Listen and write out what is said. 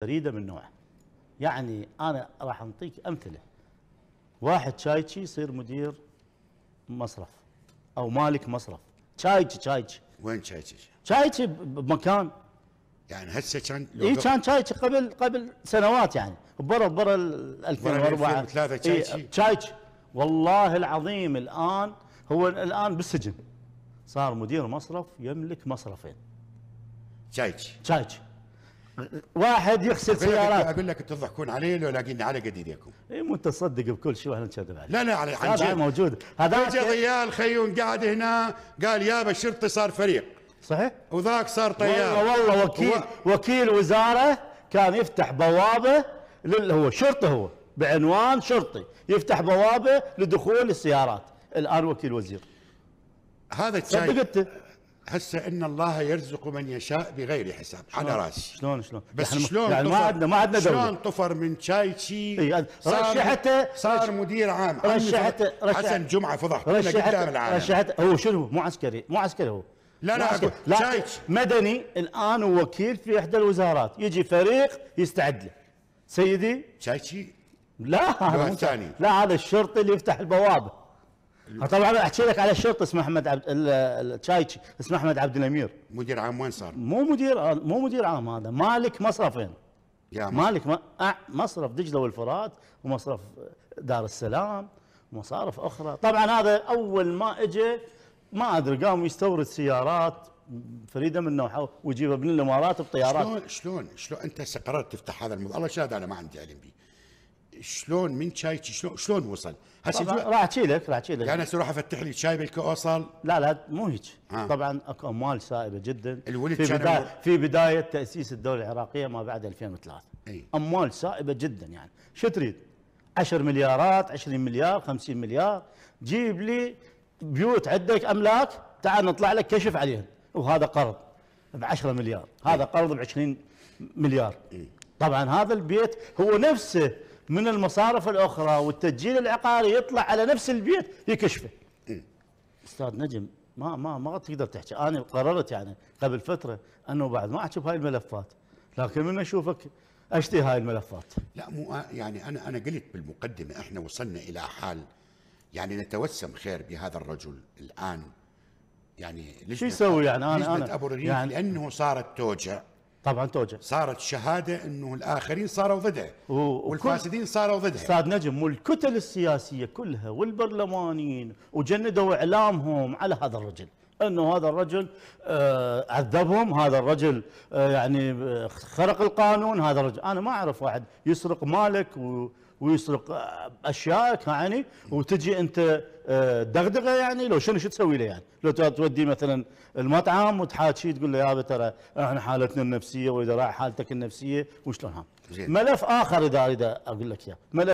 فريده من نوعها يعني انا راح اعطيك امثله واحد شايتشي يصير مدير مصرف او مالك مصرف شايتشي شايتشي وين شايتشي؟ شايتشي بمكان يعني هسه كان اي كان شايتشي قبل قبل سنوات يعني برا برا 2004 2003 إيه، شايتشي شايتشي والله العظيم الان هو الان بالسجن صار مدير مصرف يملك مصرفين شايتشي شايتشي واحد يغسل سيارات اقول لك تضحكون علي لو لاقيني على قد ايديكم اي مو تصدق بكل شيء واحنا نكذب عليك لا لا على عن جد موجود هذاك اجى ضيال خيون قاعد هنا قال يابا الشرطي صار فريق صحيح وذاك صار طيار والله والله وكيل هو وكيل وزاره كان يفتح بوابه لل هو شرطي هو بعنوان شرطي يفتح بوابه لدخول السيارات الان وكيل وزير هذا تصدقته هسه ان الله يرزق من يشاء بغير حساب على راسي شلون شلون بس يعني شلون يعني ما عندنا ما عندنا دوله شلون طفر من شاي شي إيه، يعني رشحته صار مدير عام رشحته حسن جمعه فضح رشحته رشحته هو شنو مو عسكري مو عسكري هو لا لا أقول لا مدني الان وكيل في احدى الوزارات يجي فريق يستعد له سيدي شي لا هذا لا هذا الشرطي اللي يفتح البوابه طبعا احكي لك على الشرطه اسمه احمد عبد التشايتشي اسمه احمد عبد الامير مدير عام وين صار؟ مو مدير مو مدير عام هذا مالك مصرفين يا مالك ما مصرف دجله والفرات ومصرف دار السلام ومصارف اخرى طبعا هذا اول ما اجى ما ادري قام يستورد سيارات فريده من نوعها ويجيبها من الامارات بطيارات شلون شلون شلون انت قررت تفتح هذا الموضوع الله شاهد انا ما عندي علم به شلون من شاي شلون شلون وصل؟ هسه راح احكي لك راح احكي لك يعني هسه اروح افتح لي شاي بالكو اوصل لا لا مو هيك طبعا اكو اموال سائبه جدا الولد في كان بدايه في بدايه تاسيس الدوله العراقيه ما بعد 2003 أي. اموال سائبه جدا يعني شو تريد؟ 10 مليارات 20 مليار 50 مليار جيب لي بيوت عندك املاك تعال نطلع لك كشف عليهم وهذا قرض ب 10 مليار هذا أي. قرض ب 20 مليار أي. طبعا هذا البيت هو نفسه من المصارف الاخرى والتسجيل العقاري يطلع على نفس البيت يكشفه إيه. استاذ نجم ما ما ما تقدر تحكي انا قررت يعني قبل فتره انه بعد ما اشوف هاي الملفات لكن من اشوفك اشتي هاي الملفات لا مو يعني انا انا قلت بالمقدمه احنا وصلنا الى حال يعني نتوسم خير بهذا الرجل الان يعني شو يسوي يعني انا انا ابو يعني لانه صارت توجع طبعا توجع صارت شهاده انه الاخرين صاروا ضده والفاسدين صاروا ضده استاذ نجم والكتل السياسيه كلها والبرلمانيين وجندوا اعلامهم على هذا الرجل انه هذا الرجل آه، عذبهم هذا الرجل آه، يعني آه، خرق القانون هذا الرجل انا ما اعرف واحد يسرق مالك و ويسرق اشيائك يعني وتجي انت دغدغه يعني لو شنو شو تسوي له يعني؟ لو تودي مثلا المطعم وتحاكي تقول له يابا ترى احنا حالتنا النفسيه واذا راح حالتك النفسيه وشلون ها ملف اخر اذا اريد اقول لك اياه